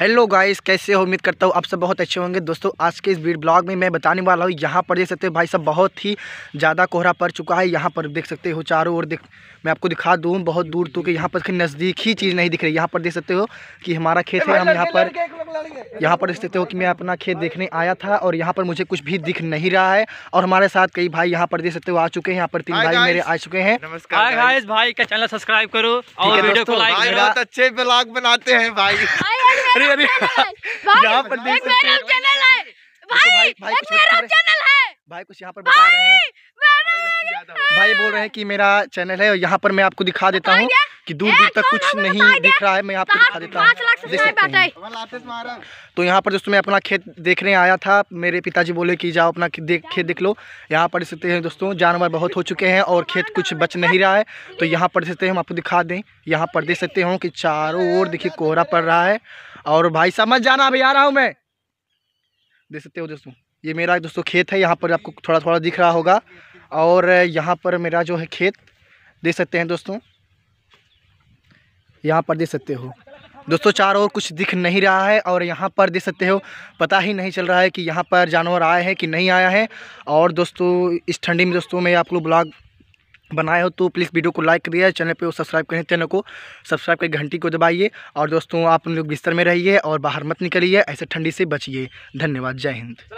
hello guys कैसे हो उम्मीद करता हूँ आप सब बहुत अच्छे होंगे दोस्तों आज के इस वीडियो ब्लॉग में मैं बताने वाला हूँ यहाँ पर देख सकते हो भाई सब बहुत ही ज़्यादा कोहरा पड़ चुका है यहाँ पर देख सकते हो चारों ओर देख मैं आपको दिखा दूँ बहुत दूर तो कि यहाँ पर नज़दीक ही चीज़ नहीं दिख रही यहाँ पर देख सकते हो कि हमारा खेत है हम यहाँ पर यहाँ पर देख सकते हो कि मैं अपना खेत देखने आया था और यहाँ पर मुझे कुछ भी दिख नहीं रहा है और हमारे साथ कई भाई यहाँ पर देख सकते हो आ चुके हैं यहाँ पर तीन भाई मेरे आ चुके हैं भाई का चैनल सब्सक्राइब करो और अच्छे ब्लॉग बनाते हैं भाई अरे अरे यहाँ पर देख सकते हैं चैनल है तो भाई भाई कुछ चैनल है भाई कुछ यहाँ पर बता रहे हैं भाई बोल रहे हैं कि मेरा चैनल है और यहाँ पर मैं आपको दिखा तो देता हूँ कि दूर दूर तक कुछ नहीं दिख रहा है मैं आपको दिखा देता हूँ देख सकते हैं तो यहाँ पर दोस्तों मैं अपना खेत देखने आया था मेरे पिताजी बोले कि जाओ अपना खेत देख लो यहाँ पर सकते हैं दोस्तों जानवर बहुत हो चुके हैं और खेत कुछ बच नहीं रहा है तो यहाँ पर देखते हैं हम आपको दिखा दें यहाँ पर देख सकते हो कि चारों ओर देखिए कोहरा पड़ रहा है और भाई समझ जाना अभी आ रहा हूँ मैं देख सकते हो दोस्तों ये मेरा दोस्तों खेत है यहाँ पर आपको थोड़ा थोड़ा दिख रहा होगा और यहाँ पर मेरा जो है खेत देख सकते हैं दोस्तों यहाँ पर देख सकते हो दोस्तों चारों ओर कुछ दिख नहीं रहा है और यहाँ पर देख सकते हो पता ही नहीं चल रहा है कि यहाँ पर जानवर आए हैं कि नहीं आया है और दोस्तों इस ठंडी में दोस्तों मैं आप लोग ब्लॉग बनाए हो तो प्लीज़ वीडियो को लाइक करिए चैनल पे सब्सक्राइब करें चैनल को सब्सक्राइब करके घंटी को दबाइए और दोस्तों आप लोग बिस्तर में रहिए और बाहर मत निकलिए ऐसे ठंडी से बचिए धन्यवाद जय हिंद